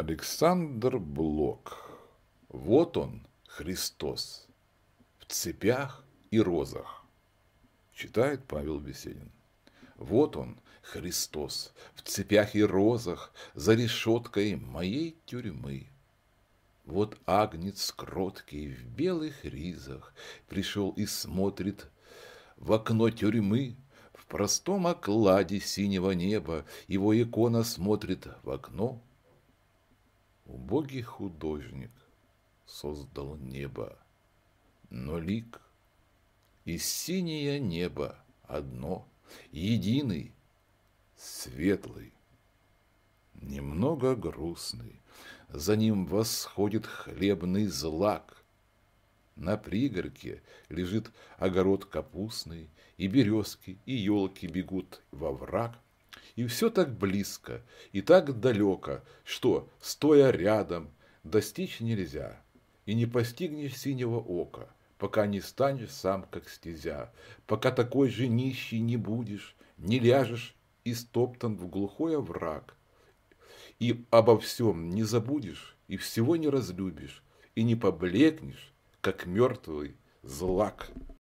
Александр Блок. Вот он, Христос, в цепях и розах, читает Павел Беседин. Вот он, Христос, в цепях и розах, за решеткой моей тюрьмы. Вот агнец кроткий в белых ризах пришел и смотрит в окно тюрьмы, в простом окладе синего неба его икона смотрит в окно Убогий художник создал небо, но лик и синее небо одно, единый, светлый, немного грустный. За ним восходит хлебный злак. На пригорке лежит огород капустный, и березки, и елки бегут во враг – и все так близко, и так далеко, что, стоя рядом, достичь нельзя. И не постигнешь синего ока, пока не станешь сам как стезя, пока такой же нищий не будешь, не ляжешь и стоптан в глухой овраг. И обо всем не забудешь, и всего не разлюбишь, и не поблекнешь, как мертвый злак.